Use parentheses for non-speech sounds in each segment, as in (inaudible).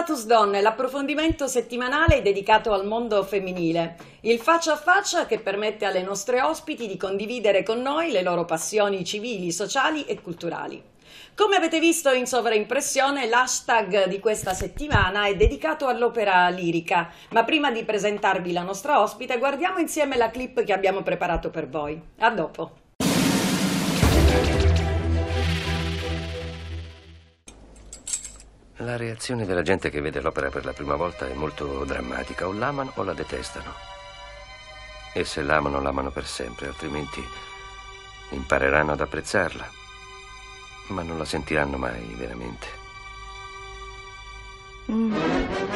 Status Donne, l'approfondimento settimanale dedicato al mondo femminile. Il faccia a faccia che permette alle nostre ospiti di condividere con noi le loro passioni civili, sociali e culturali. Come avete visto in sovraimpressione, l'hashtag di questa settimana è dedicato all'opera lirica, ma prima di presentarvi la nostra ospite guardiamo insieme la clip che abbiamo preparato per voi. A dopo. La reazione della gente che vede l'opera per la prima volta è molto drammatica. O l'amano o la detestano. E se l'amano, l'amano per sempre, altrimenti impareranno ad apprezzarla, ma non la sentiranno mai veramente. Mm.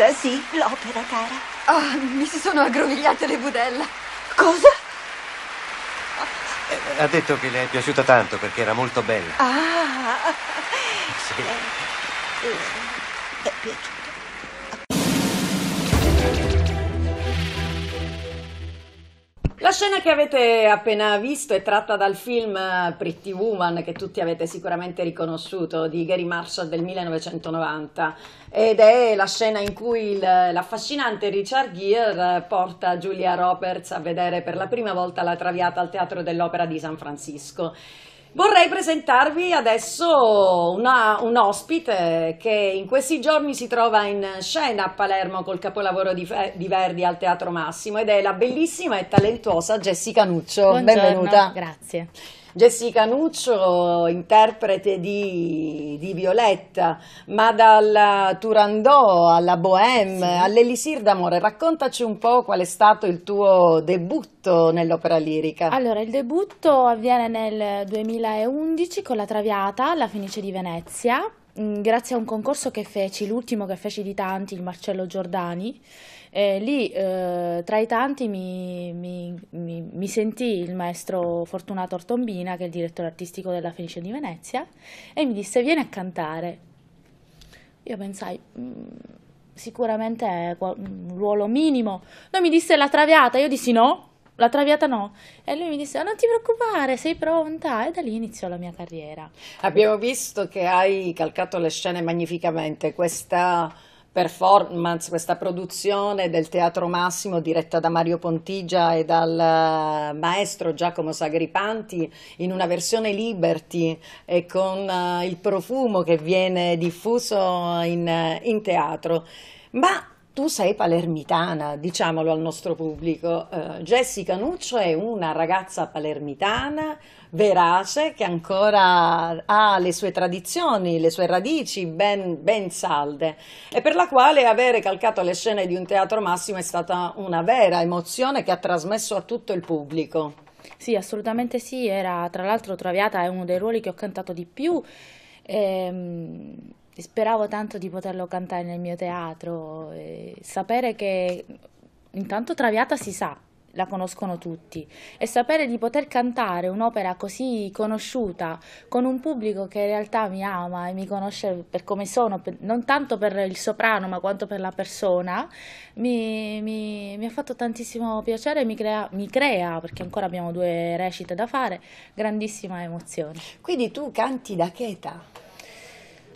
Questa sì, l'opera, cara. Oh, mi si sono aggrovigliate le budella. Cosa? Eh, ha detto che le è piaciuta tanto perché era molto bella. Ah, sì. Eh, eh, è eh, piaciuta. La scena che avete appena visto è tratta dal film eh, Pretty Woman, che tutti avete sicuramente riconosciuto, di Gary Marshall del 1990, ed è la scena in cui il, l'affascinante Richard Gere eh, porta Julia Roberts a vedere per la prima volta la Traviata al Teatro dell'Opera di San Francisco. Vorrei presentarvi adesso una, un ospite che in questi giorni si trova in scena a Palermo col capolavoro di, di Verdi al Teatro Massimo ed è la bellissima e talentuosa Jessica Nuccio. Buongiorno, Benvenuta. Grazie. Jessica Nuccio, interprete di, di Violetta, ma dal Turandot alla Bohème, sì. all'Elisir d'Amore, raccontaci un po' qual è stato il tuo debutto nell'opera lirica. Allora, il debutto avviene nel 2011 con La Traviata, La Fenice di Venezia, mm, grazie a un concorso che feci, l'ultimo che feci di tanti, il Marcello Giordani, e lì eh, tra i tanti mi, mi, mi, mi sentì il maestro Fortunato Ortombina, che è il direttore artistico della Fenice di Venezia, e mi disse vieni a cantare. Io pensai... Mm, sicuramente è un ruolo minimo. Lui mi disse la traviata, io dissi no, la traviata no. E lui mi disse: Non ti preoccupare, sei pronta. E da lì iniziò la mia carriera. Abbiamo visto che hai calcato le scene magnificamente. Questa performance, questa produzione del Teatro Massimo diretta da Mario Pontigia e dal eh, maestro Giacomo Sagripanti in una versione Liberty e con eh, il profumo che viene diffuso in, eh, in teatro. Ma tu sei palermitana, diciamolo al nostro pubblico. Uh, Jessica Nuccio è una ragazza palermitana, verace, che ancora ha le sue tradizioni, le sue radici ben, ben salde e per la quale avere calcato le scene di un teatro massimo è stata una vera emozione che ha trasmesso a tutto il pubblico. Sì, assolutamente sì, era tra l'altro Traviata è uno dei ruoli che ho cantato di più. Ehm speravo tanto di poterlo cantare nel mio teatro. E sapere che intanto Traviata si sa, la conoscono tutti e sapere di poter cantare un'opera così conosciuta con un pubblico che in realtà mi ama e mi conosce per come sono, per, non tanto per il soprano ma quanto per la persona, mi, mi, mi ha fatto tantissimo piacere e mi crea, mi crea, perché ancora abbiamo due recite da fare, grandissima emozione. Quindi tu canti da cheta?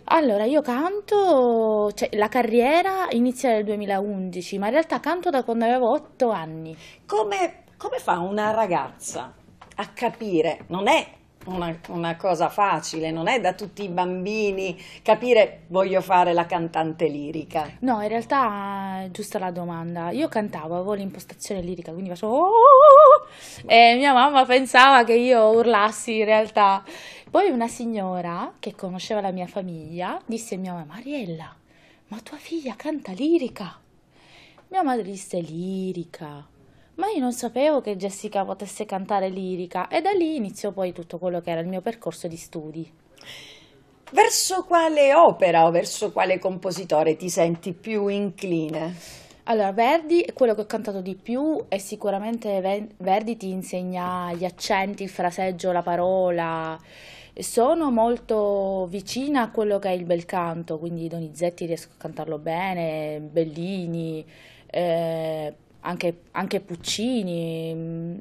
Allora, io canto, cioè, la carriera inizia nel 2011, ma in realtà canto da quando avevo 8 anni. Come, come fa una ragazza a capire? Non è una, una, cosa facile, non è da tutti i bambini capire voglio fare la cantante lirica. No, in realtà è eh, giusta la domanda. Io cantavo, avevo l'impostazione lirica, quindi facevo oh, oh, oh, e mia mamma pensava che io urlassi in realtà. Poi una signora che conosceva la mia famiglia disse a mia mamma Mariella, ma tua figlia canta lirica. Mia madre disse lirica ma io non sapevo che Jessica potesse cantare lirica e da lì iniziò poi tutto quello che era il mio percorso di studi. Verso quale opera o verso quale compositore ti senti più incline? Allora, Verdi è quello che ho cantato di più e sicuramente Verdi ti insegna gli accenti, il fraseggio, la parola. Sono molto vicina a quello che è il bel canto, quindi Donizetti riesco a cantarlo bene, Bellini, eh, anche, anche Puccini. Mm,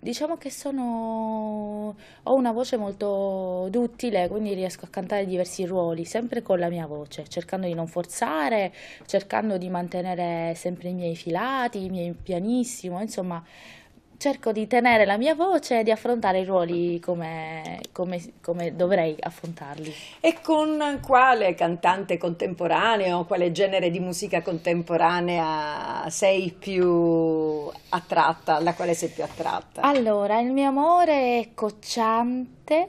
diciamo che sono... ho una voce molto duttile, quindi riesco a cantare diversi ruoli, sempre con la mia voce, cercando di non forzare, cercando di mantenere sempre i miei filati, i miei pianissimo, insomma cerco di tenere la mia voce e di affrontare i ruoli come, come, come, dovrei affrontarli. E con quale cantante contemporaneo, quale genere di musica contemporanea sei più attratta, alla quale sei più attratta? Allora, il mio amore è cocciante.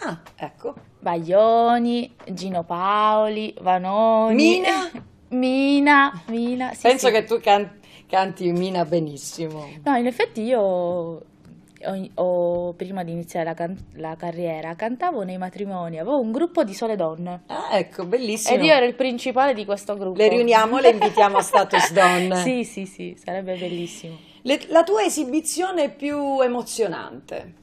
Ah, ecco. Baglioni, Gino Paoli, Vanoni. Mina? Mina, Mina. Sì, Penso sì. che tu canti canti Mina benissimo. No, in effetti io o, o, prima di iniziare la, can- la, carriera, cantavo nei matrimoni, avevo un gruppo di sole donne. Ah, ecco, bellissimo. Ed io ero il principale di questo gruppo. Le riuniamo, le invitiamo a Status (laughs) Donne. sì, sì, sì, sarebbe bellissimo. Le, la tua esibizione più emozionante?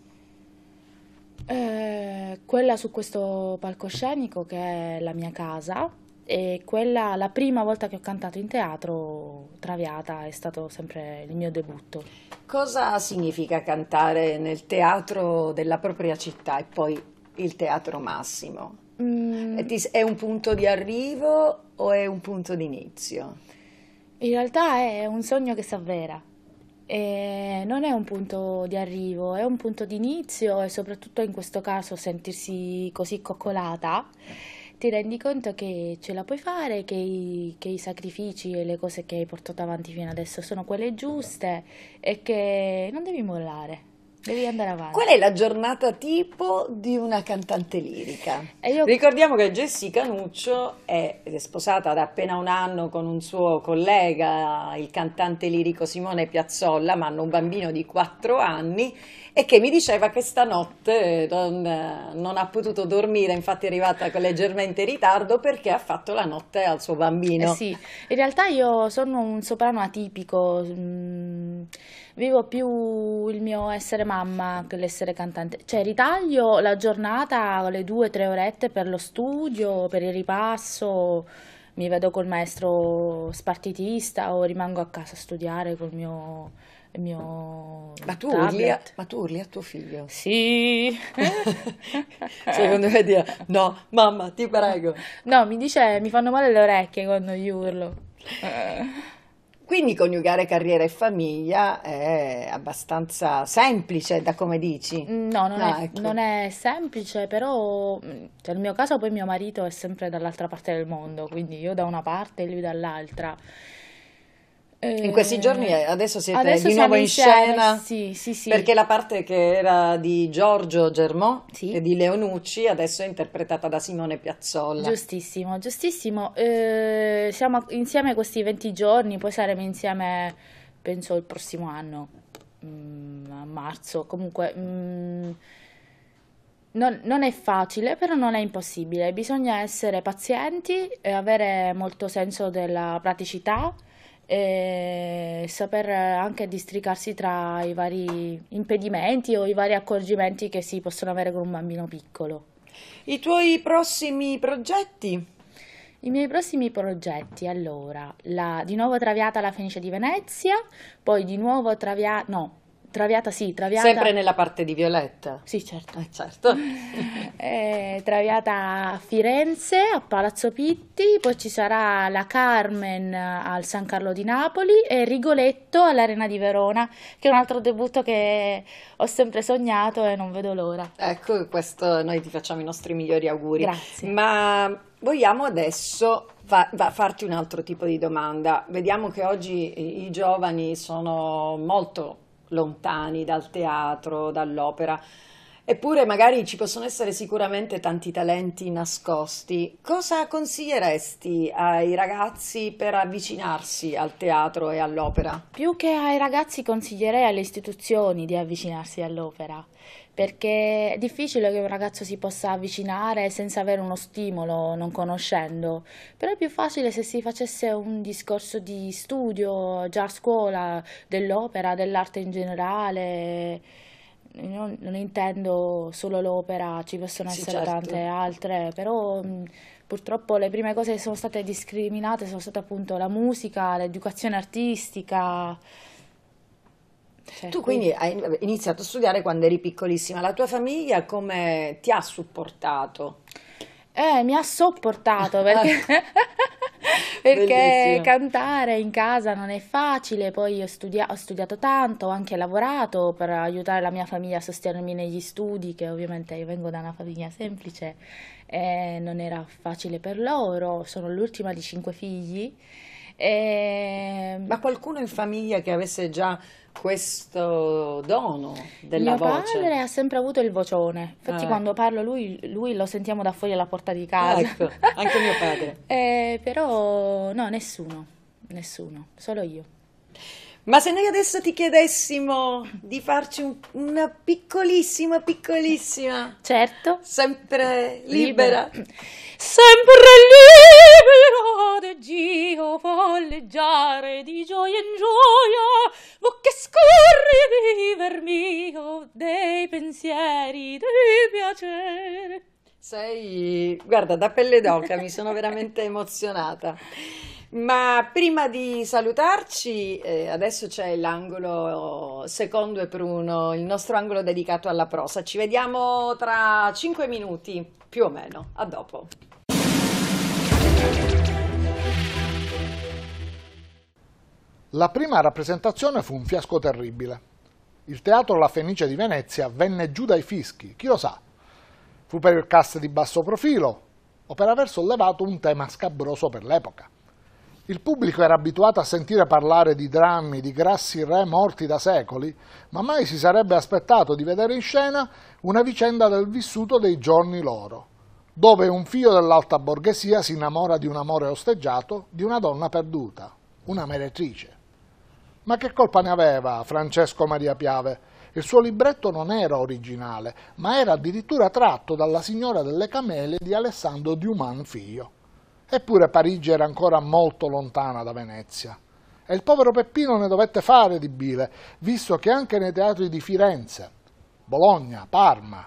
Eh, quella su questo palcoscenico che è la mia casa e quella, la prima volta che ho cantato in teatro, Traviata, è stato sempre il mio debutto. Cosa significa cantare nel teatro della propria città e poi il teatro massimo? Mm. È un punto di arrivo o è un punto di inizio? In realtà è un sogno che si avvera. E non è un punto di arrivo, è un punto di inizio e soprattutto in questo caso sentirsi così coccolata ti rendi conto che ce la puoi fare, che i, che i sacrifici e le cose che hai portato avanti fino adesso sono quelle giuste e che non devi mollare. Devi andare avanti. Qual è la giornata tipo di una cantante lirica? Io... Ricordiamo che Jessica Canuccio è, sposata da appena un anno con un suo collega, il cantante lirico Simone Piazzolla, ma hanno un bambino di 4 anni e che mi diceva che stanotte eh, non, eh, non ha potuto dormire, infatti è arrivata con leggermente ritardo perché ha fatto la notte al suo bambino. Eh sì, in realtà io sono un soprano atipico. Mh mm, vivo più il mio essere mamma che l'essere cantante. Cioè ritaglio la giornata, le due o tre orette per lo studio, per il ripasso, mi vedo col maestro spartitista o rimango a casa a studiare col mio mio ma tu, urli a, ma tu urli a tuo figlio? Sì. (laughs) Secondo me dire no, mamma, ti prego. No, mi dice mi fanno male le orecchie quando gli urlo. (laughs) Quindi coniugare carriera e famiglia è abbastanza semplice, da come dici? Mm, no, non, ah, è, ecco. non è, semplice, però mm, cioè, nel mio caso poi mio marito è sempre dall'altra parte del mondo, quindi io da una parte e lui dall'altra. In eh, questi giorni eh, adesso siete adesso di nuovo in scena, sì, sì, sì. perché la parte che era di Giorgio Germò e di Leonucci adesso è interpretata da Simone Piazzolla. Giustissimo, giustissimo. Eh, siamo insieme questi 20 giorni, poi saremo insieme penso il prossimo anno, mm, a marzo, comunque... Mm, non, non, è facile, però non è impossibile. Bisogna essere pazienti e avere molto senso della praticità e saper anche districarsi tra i vari impedimenti o i vari accorgimenti che si possono avere con un bambino piccolo. I tuoi prossimi progetti? I miei prossimi progetti, allora, la, di nuovo Traviata alla Fenice di Venezia, poi di nuovo Traviata, no, Traviata sì, Traviata... Sempre nella parte di Violetta? Sì, certo. Eh, certo. (laughs) eh, traviata a Firenze, a Palazzo Pitti, poi ci sarà la Carmen al San Carlo di Napoli e Rigoletto all'Arena di Verona, che è un altro debutto che ho sempre sognato e non vedo l'ora. Ecco, questo noi ti facciamo i nostri migliori auguri. Grazie. Ma vogliamo adesso fa, fa farti un altro tipo di domanda. Vediamo che oggi i, i giovani sono molto lontani dal teatro, dall'opera. Eppure magari ci possono essere sicuramente tanti talenti nascosti. Cosa consiglieresti ai ragazzi per avvicinarsi al teatro e all'opera? Più che ai ragazzi consiglierei alle istituzioni di avvicinarsi all'opera, perché è difficile che un ragazzo si possa avvicinare senza avere uno stimolo, non conoscendo, però è più facile se si facesse un discorso di studio già a scuola dell'opera, dell'arte in generale non, non intendo solo l'opera, ci possono sì, essere certo. tante altre, però mh, mm, purtroppo le prime cose che sono state discriminate sono state appunto la musica, l'educazione artistica. Cioè, tu quindi hai iniziato a studiare quando eri piccolissima, la tua famiglia come ti ha supportato? Eh, mi ha sopportato perché... (laughs) (laughs) (laughs) perché Bellissimo. cantare in casa non è facile, poi ho, studia- ho, studiato tanto, ho anche lavorato per aiutare la mia famiglia a sostenermi negli studi, che ovviamente io vengo da una famiglia semplice, eh, non era facile per loro, sono l'ultima di cinque figli. E... Ehm, Ma qualcuno in famiglia che avesse già questo dono della Mio voce? Mio padre ha sempre avuto il vocione, infatti ah. quando parlo lui, lui, lo sentiamo da fuori alla porta di casa. Ah, ecco, anche mio padre. (laughs) eh, però no, nessuno, nessuno, solo io. Ma se noi adesso ti chiedessimo di farci un, una piccolissima, piccolissima. Certo. Sempre libera. libera. Sempre libera di Gio, folleggiare di gioia in gioia, o che scorre viver mio dei pensieri, dei piaceri. Sei, guarda, da pelle d'oca mi sono veramente emozionata. Ma prima di salutarci, eh, adesso c'è l'angolo secondo e pruno, il nostro angolo dedicato alla prosa. Ci vediamo tra 5 minuti, più o meno. A dopo. La prima rappresentazione fu un fiasco terribile. Il teatro La Fenice di Venezia venne giù dai fischi, chi lo sa. Fu per il cast di basso profilo o per aver sollevato un tema scabroso per l'epoca. Il pubblico era abituato a sentire parlare di drammi, di grassi re morti da secoli, ma mai si sarebbe aspettato di vedere in scena una vicenda del vissuto dei giorni loro, dove un figlio dell'alta borghesia si innamora di un amore osteggiato, di una donna perduta, una meretrice. Ma che colpa ne aveva Francesco Maria Piave? Il suo libretto non era originale, ma era addirittura tratto dalla Signora delle Camele di Alessandro Duman figlio. Eppure Parigi era ancora molto lontana da Venezia. E il povero Peppino ne dovette fare di bile, visto che anche nei teatri di Firenze, Bologna, Parma,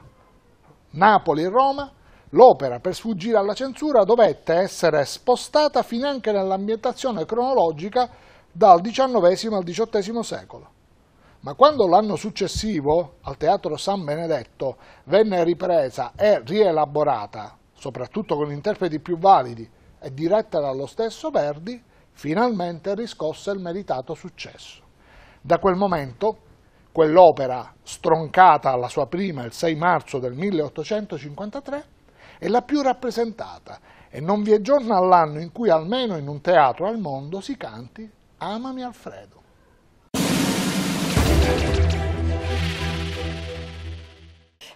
Napoli e Roma, l'opera per sfuggire alla censura dovette essere spostata fin anche nell'ambientazione cronologica dal XIX al XVIII secolo. Ma quando l'anno successivo, al Teatro San Benedetto, venne ripresa e rielaborata, soprattutto con interpreti più validi, e diretta dallo stesso Verdi, finalmente riscosse il meritato successo. Da quel momento, quell'opera stroncata alla sua prima il 6 marzo del 1853 è la più rappresentata e non vi è giorno all'anno in cui almeno in un teatro al mondo si canti Amami Alfredo.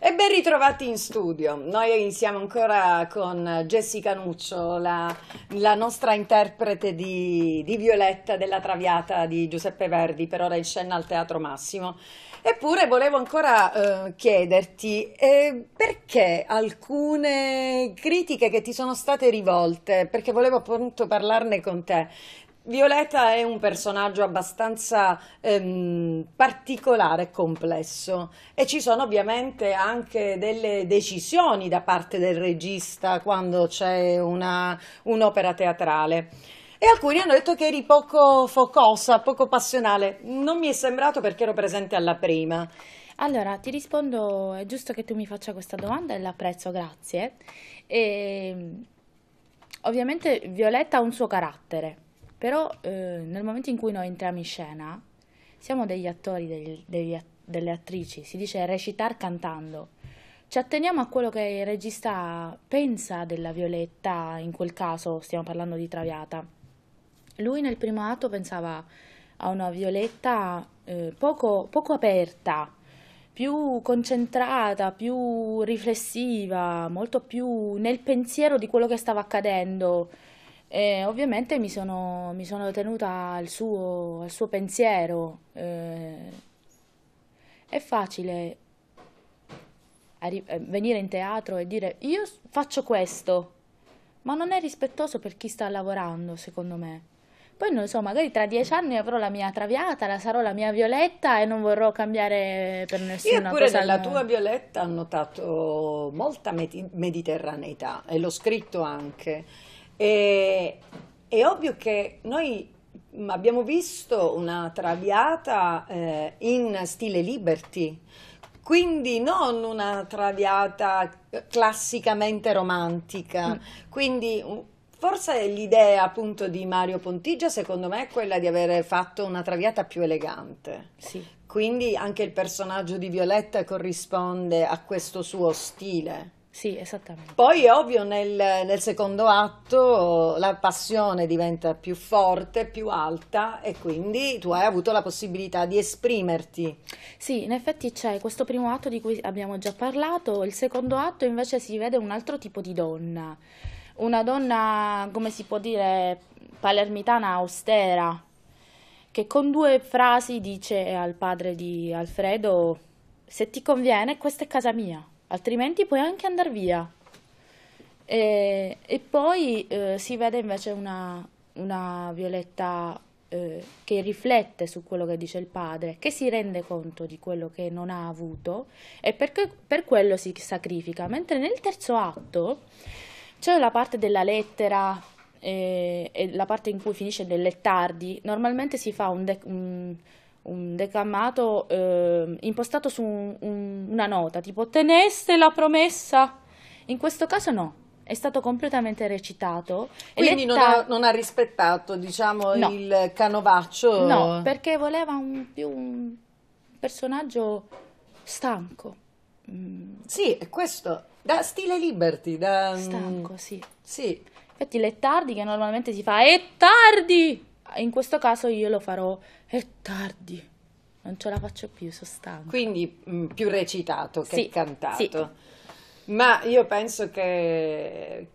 E ben ritrovati in studio. Noi siamo ancora con Jessica Nuccio, la, la nostra interprete di, di, Violetta della Traviata di Giuseppe Verdi, per ora in scena al Teatro Massimo. Eppure volevo ancora eh, chiederti eh, perché alcune critiche che ti sono state rivolte, perché volevo appunto parlarne con te, Violetta è un personaggio abbastanza ehm, particolare e complesso e ci sono ovviamente anche delle decisioni da parte del regista quando c'è un'opera teatrale. E alcuni hanno detto che eri poco focosa, poco passionale. Non mi è sembrato perché ero presente alla prima. Allora, ti rispondo, è giusto che tu mi faccia questa domanda e l'apprezzo, grazie. E, ehm, ovviamente Violetta ha un suo carattere però eh, nel momento in cui noi entriamo in scena, siamo degli attori, degli, degli, delle attrici, si dice recitar cantando. Ci atteniamo a quello che il regista pensa della Violetta, in quel caso stiamo parlando di Traviata. Lui nel primo atto pensava a una Violetta eh, poco, poco aperta, più concentrata, più riflessiva, molto più nel pensiero di quello che stava accadendo e ovviamente mi sono, mi sono tenuta al suo, al suo pensiero. Eh, è facile eh, venire in teatro e dire io faccio questo, ma non è rispettoso per chi sta lavorando, secondo me. Poi non so, magari tra dieci anni avrò la mia traviata, la sarò la mia violetta e non vorrò cambiare per nessuno. Eppure pure cosa. Io nella tua violetta ho notato molta mediterraneità e l'ho scritto anche e, è ovvio che noi abbiamo visto una traviata eh, in stile liberty, quindi non una traviata classicamente romantica, mm. quindi forse l'idea appunto di Mario Pontigia secondo me è quella di avere fatto una traviata più elegante. Sì. Quindi anche il personaggio di Violetta corrisponde a questo suo stile. Sì, esattamente. Poi, è ovvio, nel, nel, secondo atto la passione diventa più forte, più alta e quindi tu hai avuto la possibilità di esprimerti. Sì, in effetti c'è questo primo atto di cui abbiamo già parlato, il secondo atto invece si vede un altro tipo di donna, una donna, come si può dire, palermitana austera, che con due frasi dice al padre di Alfredo, se ti conviene, questa è casa mia altrimenti puoi anche andare via. E, e poi eh, si vede invece una, una Violetta eh, che riflette su quello che dice il padre, che si rende conto di quello che non ha avuto e perché, per quello si sacrifica. Mentre nel terzo atto c'è la parte della lettera eh, e la parte in cui finisce del lettardi, normalmente si fa un, de- un un decamato eh, impostato su un, un, una nota, tipo teneste la promessa. In questo caso no, è stato completamente recitato. Quindi non ha, non ha, rispettato, diciamo, no. il canovaccio? No, perché voleva un, più un personaggio stanco. Mm. Sì, questo, da stile Liberty. Da, mm, stanco, sì. Sì. Infatti le tardi che normalmente si fa, è tardi! in questo caso io lo farò, è tardi, non ce la faccio più, sono stanca. Quindi mh, mm, più recitato che sì, cantato. Sì. Ma io penso che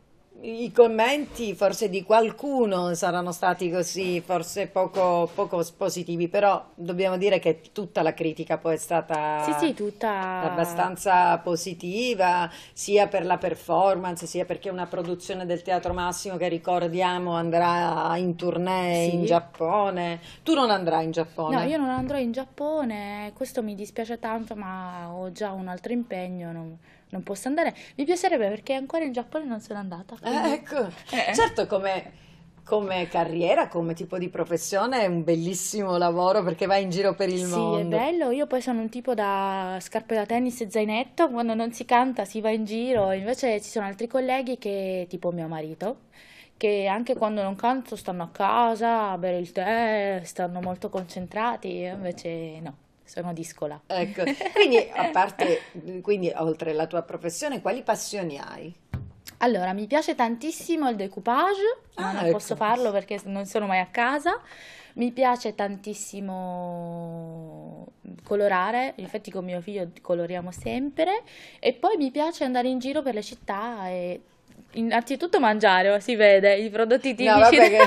i commenti forse di qualcuno saranno stati così, forse poco, poco, positivi, però dobbiamo dire che tutta la critica poi è stata sì, sì, tutta... abbastanza positiva, sia per la performance, sia perché una produzione del Teatro Massimo che ricordiamo andrà in tournée sì. in Giappone. Tu non andrai in Giappone? No, io non andrò in Giappone, questo mi dispiace tanto, ma ho già un altro impegno. Non non posso andare. Mi piacerebbe perché ancora in Giappone non sono andata. Eh, quindi... Ecco. Eh, ecco, eh. certo come come carriera, come tipo di professione è un bellissimo lavoro perché vai in giro per il sì, mondo. Sì, è bello. Io poi sono un tipo da scarpe da tennis e zainetto, quando non si canta si va in giro. Invece ci sono altri colleghi che, tipo mio marito, che anche quando non canto stanno a casa a bere il tè, stanno molto concentrati, Io invece no sono discola. Ecco, (laughs) quindi a parte, quindi oltre alla tua professione, quali passioni hai? Allora, mi piace tantissimo il decoupage, ah, non ecco. posso farlo perché non sono mai a casa. Mi piace tantissimo colorare, infatti con mio figlio coloriamo sempre e poi mi piace andare in giro per le città e innanzitutto mangiare, oh, si vede, i prodotti tipici. No, vabbè che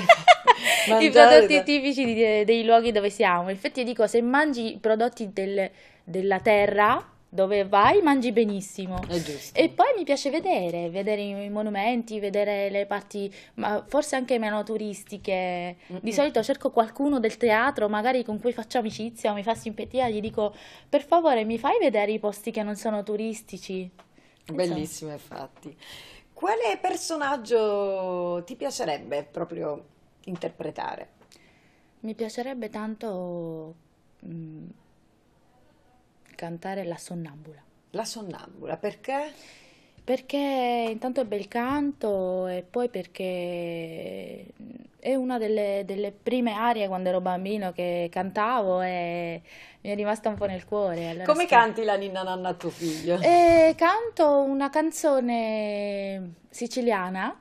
i prodotti da... tipici di, dei luoghi dove siamo. Infatti, io dico: se mangi i prodotti del, della terra, dove vai mangi benissimo. giusto. E poi mi piace vedere, vedere i monumenti, vedere le parti, forse anche meno turistiche. Mm-hmm. Di solito cerco qualcuno del teatro, magari con cui faccio amicizia o mi fa simpatia, gli dico per favore mi fai vedere i posti che non sono turistici. Bellissimo, infatti. Quale personaggio ti piacerebbe proprio interpretare. Mi piacerebbe tanto mh, mm, cantare La Sonnambula. La Sonnambula, perché? Perché intanto è bel canto e poi perché mm, è una delle, delle prime arie quando ero bambino che cantavo e mi è rimasta un po' nel cuore. Allora Come sto... canti la ninna nanna a tuo figlio? E eh, canto una canzone siciliana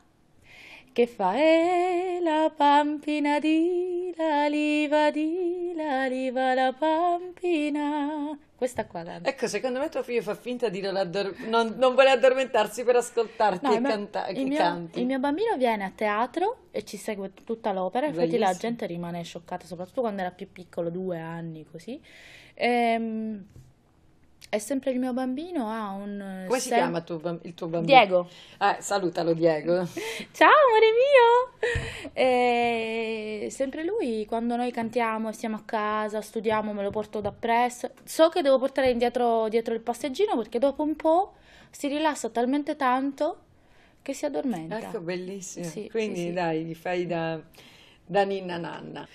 che fa eh, la pampina di la liva di la liva la pampina. Questa qua la... Ecco, secondo me tuo figlio fa finta di non, addor- non, non voler addormentarsi per ascoltarti no, e mio, il mio, Il mio bambino viene a teatro e ci segue tutta l'opera, infatti Bellissimo. la gente rimane scioccata, soprattutto quando era più piccolo, due anni così. Ehm è sempre il mio bambino, ha un... Eh, Come si sem- chiama tu, il tuo bambino? Diego. Eh, salutalo Diego. (laughs) Ciao amore mio! E eh, sempre lui, quando noi cantiamo, siamo a casa, studiamo, me lo porto da presso. So che devo portare indietro dietro il passeggino perché dopo un po' si rilassa talmente tanto che si addormenta. Ecco, bellissimo. Sì, Quindi sì, sì. dai, gli fai da, da ninna nanna.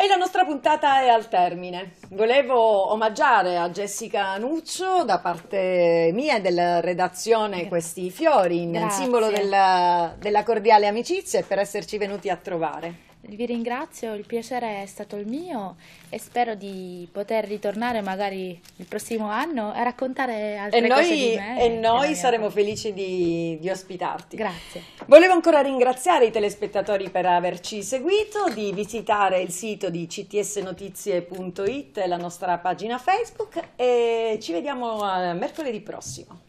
E la nostra puntata è al termine. Volevo omaggiare a Jessica Nuccio da parte mia e della redazione questi fiori in simbolo della, della cordiale amicizia e per esserci venuti a trovare vi ringrazio, il piacere è stato il mio e spero di poter ritornare magari il prossimo anno a raccontare altre e noi, cose di me. E noi saremo felici di, di, ospitarti. Grazie. Volevo ancora ringraziare i telespettatori per averci seguito, di visitare il sito di ctsnotizie.it, la nostra pagina Facebook e ci vediamo mercoledì prossimo.